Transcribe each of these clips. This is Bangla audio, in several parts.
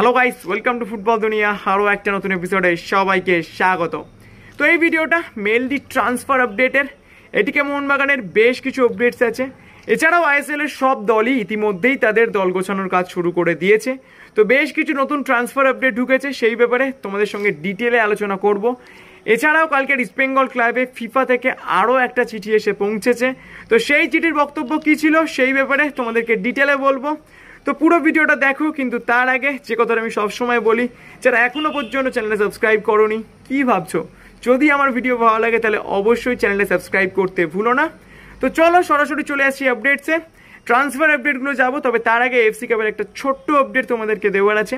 hello guys welcome to football দুনিয়া আরও একটা নতুন এপিসোডে সবাইকে স্বাগত তো এই ভিডিওটা মেলডি ট্রান্সফার আপডেটের এটিকে মোহনবাগানের বেশ কিছু আপডেটস আছে এছাড়াও আইএসএলের সব দলই ইতিমধ্যেই তাদের দল গোছানোর কাজ শুরু করে দিয়েছে তো বেশ কিছু নতুন ট্রান্সফার আপডেট ঢুকেছে সেই ব্যাপারে তোমাদের সঙ্গে ডিটেলে আলোচনা করব এছাড়াও কালকে ইস্টবেঙ্গল ক্লাবে ফিফা থেকে আরও একটা চিঠি এসে পৌঁছেছে তো সেই চিঠির বক্তব্য কী ছিল সেই ব্যাপারে তোমাদেরকে ডিটেলে বলবো তো পুরো ভিডিওটা দেখো কিন্তু তার আগে যে কথাটা আমি সবসময় বলি যারা এখনও পর্যন্ত চ্যানেলে সাবস্ক্রাইব করনি কি ভাবছো যদি আমার ভিডিও ভালো লাগে তাহলে অবশ্যই চ্যানেলে সাবস্ক্রাইব করতে ভুলো না তো চলো সরাসরি চলে আসি আপডেটসে ট্রান্সফার আপডেটগুলো যাব তবে তার আগে এফসি ক্যাপের একটা ছোট্ট আপডেট তোমাদেরকে দেওয়ার আছে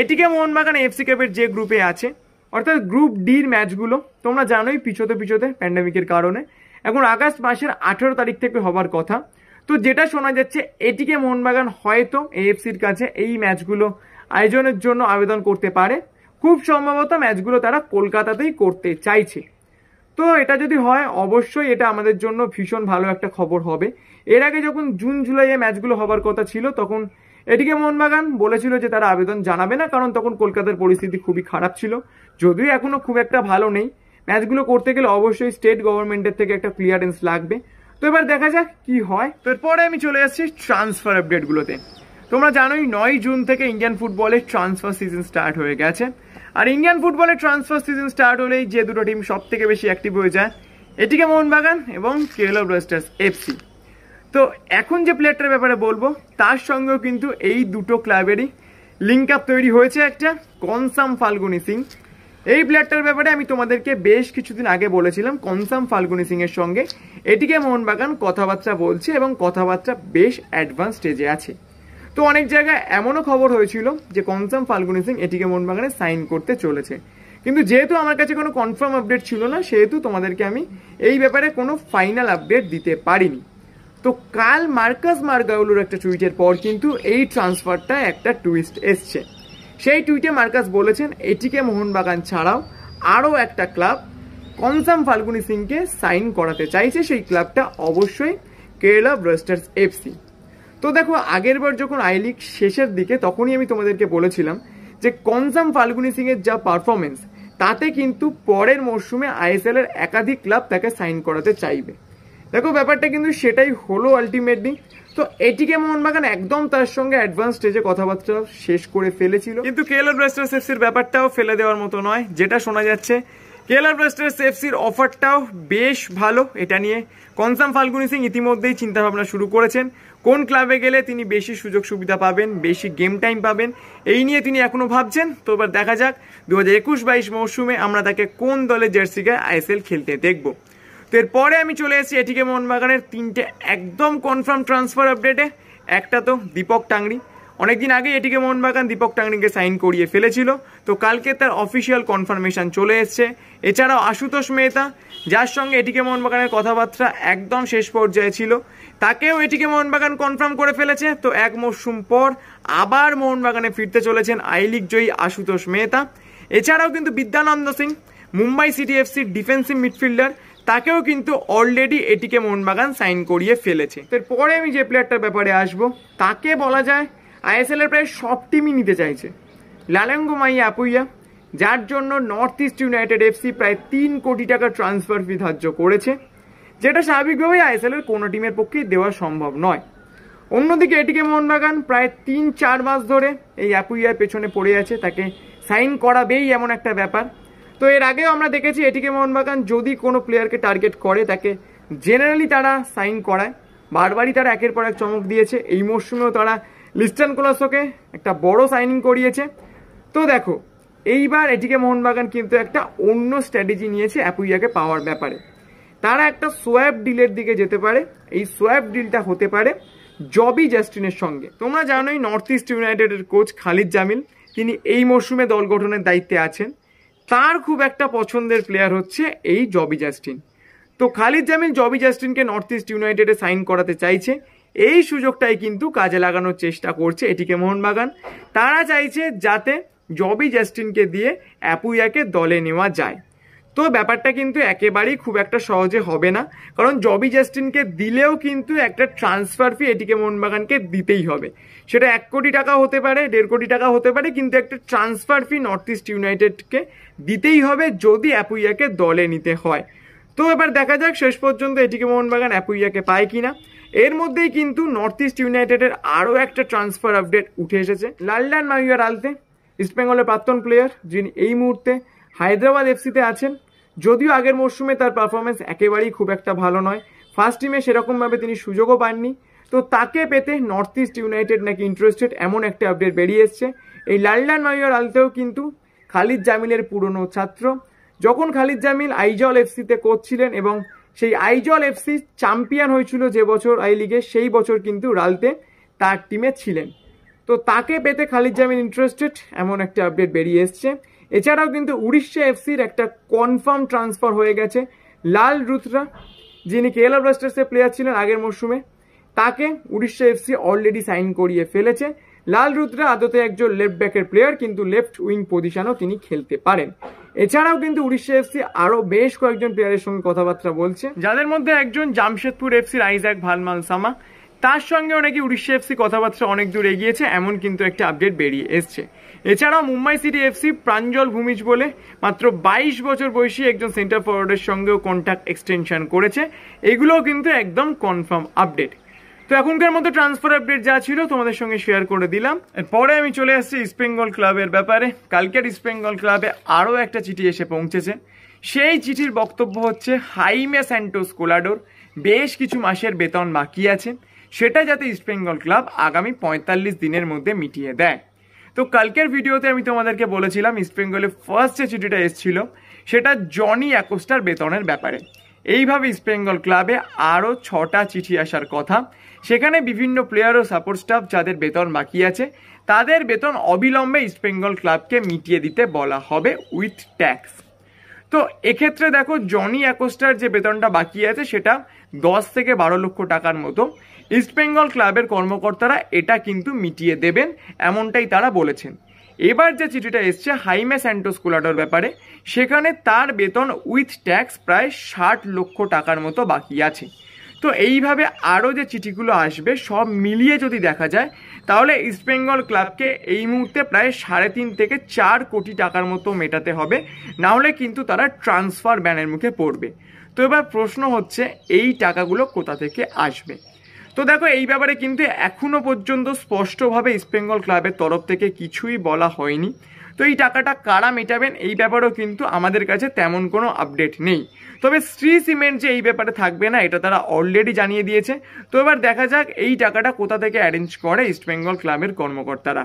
এটিকে মোহনবাগান এফসি ক্যাপের যে গ্রুপে আছে অর্থাৎ গ্রুপ ডির ম্যাচগুলো তোমরা জানোই পিছোতে পিছোতে প্যান্ডামিকের কারণে এখন আগস্ট মাসের আঠেরো তারিখ থেকে হবার কথা তো যেটা শোনা যাচ্ছে এটিকে মোহনবাগান হয়তো এএফসির কাছে এই ম্যাচগুলো আয়োজনের জন্য আবেদন করতে পারে খুব সম্ভবত ম্যাচগুলো তারা কলকাতাতেই করতে চাইছে তো এটা যদি হয় অবশ্যই এটা আমাদের জন্য ভীষণ ভালো একটা খবর হবে এর আগে যখন জুন জুলাইয়ে ম্যাচগুলো হবার কথা ছিল তখন এটিকে মোহনবাগান বলেছিল যে তারা আবেদন জানাবে না কারণ তখন কলকাতার পরিস্থিতি খুবই খারাপ ছিল যদিও এখনও খুব একটা ভালো নেই ম্যাচগুলো করতে গেলে অবশ্যই স্টেট গভর্নমেন্টের থেকে একটা ক্লিয়ারেন্স লাগবে তো এবার দেখা যাক কি হয় তো এরপরে আমি চলে যাচ্ছি ট্রান্সফার আপডেটগুলোতে তোমরা জানোই নয় জুন থেকে ইন্ডিয়ান ফুটবলের ট্রান্সফার সিজন স্টার্ট হয়ে গেছে আর ইন্ডিয়ান ফুটবলের ট্রান্সফার সিজন স্টার্ট হলেই যে দুটো টিম সব থেকে বেশি অ্যাক্টিভ হয়ে যায় এটিকে মোহনবাগান এবং কেরলা ব্লাস্টার্স এফসি তো এখন যে প্লেয়ারটার ব্যাপারে বলবো তার সঙ্গেও কিন্তু এই দুটো ক্লাবেরই লিঙ্ক আপ তৈরি হয়েছে একটা কনসাম ফাল্গুনি সিং এই প্লেয়ারটার ব্যাপারে আমি তোমাদেরকে বেশ কিছুদিন আগে বলেছিলাম কনসাম ফাল্গুনি সিং এর সঙ্গে এটিকে মোহনবাগান কথাবার্তা বলছে এবং কথাবার্তা বেশ অ্যাডভান্স স্টেজে আছে তো অনেক জায়গায় এমনও খবর হয়েছিল যে কনসাম ফাল্গুনি সিং এটিকে মোহনবাগানে সাইন করতে চলেছে কিন্তু যেহেতু আমার কাছে কোনো কনফার্ম আপডেট ছিল না সেহেতু তোমাদেরকে আমি এই ব্যাপারে কোনো ফাইনাল আপডেট দিতে পারিনি তো কাল মার্কাস মার্গাউলুর একটা টুইটের পর কিন্তু এই ট্রান্সফারটা একটা টুইস্ট এসছে সেই টুইটে মার্কাস বলেছেন এটিকে মোহনবাগান ছাড়াও আরও একটা ক্লাব কনসাম ফাল্গুনি সিংকে সাইন করাতে চাইছে সেই ক্লাবটা অবশ্যই কেরালা ব্রাস্টার্স এফসি তো দেখো আগের বার যখন আই লিগ শেষের দিকে তখনই আমি তোমাদেরকে বলেছিলাম যে কনসাম ফাল্গুনি সিংয়ের যা পারফরমেন্স তাতে কিন্তু পরের মরশুমে আইএসএলের একাধিক ক্লাব তাকে সাইন করাতে চাইবে দেখো ব্যাপারটা কিন্তু সেটাই হলো আলটিমেটলি তো এটিকে মোহনবাগান একদম তার সঙ্গে অ্যাডভান্স স্টেজে কথাবার্তা শেষ করে ফেলেছিল কিন্তু কেএলআর ব্লাস্টার্স এফসির ব্যাপারটাও ফেলে দেওয়ার মতো নয় যেটা শোনা যাচ্ছে কেএলআর ব্লাস্টার্স এফসির অফারটাও বেশ ভালো এটা নিয়ে কনসাম ফাল্গুনি সিং ইতিমধ্যেই চিন্তাভাবনা শুরু করেছেন কোন ক্লাবে গেলে তিনি বেশি সুযোগ সুবিধা পাবেন বেশি গেম টাইম পাবেন এই নিয়ে তিনি এখনও ভাবছেন তো এবার দেখা যাক দু হাজার একুশ বাইশ মৌসুমে আমরা তাকে কোন দলের জার্সি গায়ে আইএসএল খেলতে দেখব এরপরে আমি চলে এসেছি এটিকে মোহনবাগানের তিনটে একদম কনফার্ম ট্রান্সফার আপডেটে একটা তো দীপক টাংরি অনেকদিন আগে এটিকে মোহনবাগান দীপক টাংরিকে সাইন করিয়ে ফেলেছিল তো কালকে তার অফিসিয়াল কনফার্মেশন চলে এসছে এছাড়াও আশুতোষ মেহতা যার সঙ্গে এটিকে মোহনবাগানের কথাবার্তা একদম শেষ পর্যায়ে ছিল তাকেও এটিকে মোহনবাগান কনফার্ম করে ফেলেছে তো এক মরশুম পর আবার মোহনবাগানে ফিরতে চলেছেন আই লিগ জয়ী আশুতোষ মেহতা এছাড়াও কিন্তু বিদ্যানন্দ সিং মুম্বাই সিটি এফসির ডিফেন্সিভ মিডফিল্ডার তাকেও কিন্তু অলরেডি এটিকে মোহনবাগান সাইন করিয়ে ফেলেছে এরপরে আমি যে প্লেয়ারটার ব্যাপারে আসব তাকে বলা যায় আইএসএল এর প্রায় সব টিমই নিতে চাইছে লালেঙ্গো মাই আপুইয়া যার জন্য নর্থ ইস্ট ইউনাইটেড এফসি প্রায় তিন কোটি টাকা ট্রান্সফার ফি ধার্য করেছে যেটা স্বাভাবিকভাবেই এর কোনো টিমের পক্ষেই দেওয়া সম্ভব নয় অন্যদিকে এটিকে মোহনবাগান প্রায় তিন চার মাস ধরে এই অ্যাপুইয়ার পেছনে পড়ে আছে তাকে সাইন করাবেই এমন একটা ব্যাপার তো এর আগেও আমরা দেখেছি এটিকে মোহনবাগান যদি কোনো প্লেয়ারকে টার্গেট করে তাকে জেনারেলি তারা সাইন করায় বারবারই তারা একের পর এক চমক দিয়েছে এই মরশুমেও তারা লিস্টান কোলাসোকে একটা বড় সাইনিং করিয়েছে তো দেখো এইবার এটিকে মোহনবাগান কিন্তু একটা অন্য স্ট্র্যাটেজি নিয়েছে অ্যাপুইয়াকে পাওয়ার ব্যাপারে তারা একটা সোয়াব ডিলের দিকে যেতে পারে এই সোয়াব ডিলটা হতে পারে জবি জাস্টিনের সঙ্গে তোমরা জানোই নর্থ ইস্ট ইউনাইটেডের কোচ খালিদ জামিল তিনি এই মরশুমে দল গঠনের দায়িত্বে আছেন তার খুব একটা পছন্দের প্লেয়ার হচ্ছে এই জবি জাস্টিন তো খালিদ জামিল জবি জাস্টিনকে নর্থ ইস্ট ইউনাইটেডে সাইন করাতে চাইছে এই সুযোগটাই কিন্তু কাজে লাগানোর চেষ্টা করছে এটিকে মোহনবাগান তারা চাইছে যাতে জবি জাস্টিনকে দিয়ে অ্যাপুইয়াকে দলে নেওয়া যায় তো ব্যাপারটা কিন্তু একেবারেই খুব একটা সহজে হবে না কারণ জবি জাস্টিনকে দিলেও কিন্তু একটা ট্রান্সফার ফি এটিকে মোহনবাগানকে দিতেই হবে সেটা এক কোটি টাকা হতে পারে দেড় কোটি টাকা হতে পারে কিন্তু একটা ট্রান্সফার ফি নর্থ ইস্ট ইউনাইটেডকে দিতেই হবে যদি অ্যাপুইয়াকে দলে নিতে হয় তো এবার দেখা যাক শেষ পর্যন্ত এটিকে মোহনবাগান অ্যাপুইয়াকে পায় কিনা এর মধ্যেই কিন্তু নর্থ ইস্ট ইউনাইটেডের আরও একটা ট্রান্সফার আপডেট উঠে এসেছে লাল্লান মাইয়ার আলতে ইস্টবেঙ্গলের প্রাক্তন প্লেয়ার যিনি এই মুহূর্তে হায়দ্রাবাদ এফসিতে আছেন যদিও আগের মরশুমে তার পারফরমেন্স একেবারেই খুব একটা ভালো নয় ফার্স্ট টিমে সেরকমভাবে তিনি সুযোগও পাননি তো তাকে পেতে নর্থ ইস্ট ইউনাইটেড নাকি ইন্টারেস্টেড এমন একটা আপডেট বেরিয়ে এসছে এই লালডান মাইয়ার আলতেও কিন্তু খালিদ জামিলের পুরনো ছাত্র যখন খালিদ জামিল আইজল এফসিতে কোচ ছিলেন এবং সেই আইজল এফসি চ্যাম্পিয়ন হয়েছিল যে বছর আই লিগে সেই বছর কিন্তু রালতে তার টিমে ছিলেন তো তাকে পেতে খালিদ জামিল ইন্টারেস্টেড এমন একটা আপডেট বেরিয়ে এসছে এছাড়াও কিন্তু উড়িষ্যা এফসির একটা কনফার্ম ট্রান্সফার হয়ে গেছে লাল রুথরা যিনি কেরালা ব্লাস্টার্সের প্লেয়ার ছিলেন আগের মরশুমে তাকে উড়িষ্যা এফসি অলরেডি সাইন করিয়ে ফেলেছে লাল রুদ্রা আদতে একজন লেফট ব্যাকের প্লেয়ার কিন্তু লেফট উইং পজিশনও তিনি খেলতে পারেন এছাড়াও কিন্তু উড়িষ্যা এফসি আরও বেশ কয়েকজন প্লেয়ারের সঙ্গে কথাবার্তা বলছে যাদের মধ্যে একজন জামশেদপুর এফসির আইজাক ভালমাল সামা তার সঙ্গেও নাকি উড়িষ্যা এফসি কথাবার্তা অনেক দূর এগিয়েছে এমন কিন্তু একটা আপডেট বেরিয়ে এসছে এছাড়াও মুম্বাই সিটি এফসি প্রাঞ্জল ভূমিজ বলে মাত্র বাইশ বছর বয়সী একজন সেন্টার ফরওয়ার্ডের সঙ্গেও কন্ট্যাক্ট এক্সটেনশন করেছে এগুলোও কিন্তু একদম কনফার্ম আপডেট তো এখনকার মতো ট্রান্সফার আপডেট যা ছিল তোমাদের সঙ্গে শেয়ার করে দিলাম পরে আমি চলে আসছি ইস্টবেঙ্গল ক্লাবের ব্যাপারে কালকের ইস্টবেঙ্গল ক্লাবে আরও একটা চিঠি এসে পৌঁছেছে সেই চিঠির বক্তব্য হচ্ছে হাইমে স্যান্টোস কোলাডোর বেশ কিছু মাসের বেতন বাকি আছে সেটা যাতে ইস্টবেঙ্গল ক্লাব আগামী পঁয়তাল্লিশ দিনের মধ্যে মিটিয়ে দেয় তো কালকের ভিডিওতে আমি তোমাদেরকে বলেছিলাম ইস্টবেঙ্গলে ফার্স্ট যে চিঠিটা এসেছিল সেটা জনি অ্যাকোস্টার বেতনের ব্যাপারে এইভাবে ইস্টবেঙ্গল ক্লাবে আরও ছটা চিঠি আসার কথা সেখানে বিভিন্ন প্লেয়ার ও সাপোর্ট স্টাফ যাদের বেতন বাকি আছে তাদের বেতন অবিলম্বে ইস্টবেঙ্গল ক্লাবকে মিটিয়ে দিতে বলা হবে উইথ ট্যাক্স তো এক্ষেত্রে দেখো জনি অ্যাকোস্টার যে বেতনটা বাকি আছে সেটা দশ থেকে বারো লক্ষ টাকার মতো ইস্টবেঙ্গল ক্লাবের কর্মকর্তারা এটা কিন্তু মিটিয়ে দেবেন এমনটাই তারা বলেছেন এবার যে চিঠিটা এসছে হাইমে স্যান্টোস ব্যাপারে সেখানে তার বেতন উইথ ট্যাক্স প্রায় ষাট লক্ষ টাকার মতো বাকি আছে তো এইভাবে আরও যে চিঠিগুলো আসবে সব মিলিয়ে যদি দেখা যায় তাহলে ইস্টবেঙ্গল ক্লাবকে এই মুহূর্তে প্রায় সাড়ে তিন থেকে চার কোটি টাকার মতো মেটাতে হবে নাহলে কিন্তু তারা ট্রান্সফার ব্যানের মুখে পড়বে তো এবার প্রশ্ন হচ্ছে এই টাকাগুলো কোথা থেকে আসবে তো দেখো এই ব্যাপারে কিন্তু এখনও পর্যন্ত স্পষ্টভাবে ইস্টবেঙ্গল ক্লাবের তরফ থেকে কিছুই বলা হয়নি তো এই টাকাটা কারা মেটাবেন এই ব্যাপারেও কিন্তু আমাদের কাছে তেমন কোনো আপডেট নেই তবে শ্রী সিমেন্ট যে এই ব্যাপারে থাকবে না এটা তারা অলরেডি জানিয়ে দিয়েছে তো এবার দেখা যাক এই টাকাটা কোথা থেকে অ্যারেঞ্জ করে ইস্টবেঙ্গল ক্লাবের কর্মকর্তারা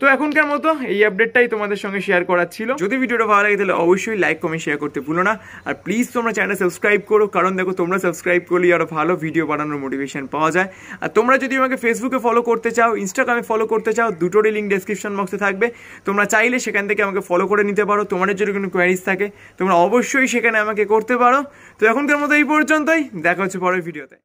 তো এখনকার মতো এই আপডেটটাই তোমাদের সঙ্গে শেয়ার করার ছিল যদি ভিডিওটা ভালো লাগে তাহলে অবশ্যই লাইক কমেন্ট শেয়ার করতে ভুলো না আর প্লিজ তোমরা চ্যানেল সাবস্ক্রাইব করো কারণ দেখো তোমরা সাবস্ক্রাইব করলে আরও ভালো ভিডিও বানানোর মোটিভেশন পাওয়া যায় আর তোমরা যদি আমাকে ফেসবুকে ফলো করতে চাও ইনস্টাগ্রামে ফলো করতে চাও দুটোরই লিঙ্ক ডেসক্রিপশন বক্সে থাকবে তোমরা চাইলে সেখান থেকে আমাকে ফলো করে নিতে পারো তোমাদের যদি কোনো কোয়ারিজ থাকে তোমরা অবশ্যই সেখানে আমাকে করতে পারো তো এখনকার মতো এই পর্যন্তই দেখা হচ্ছে পরের ভিডিওতে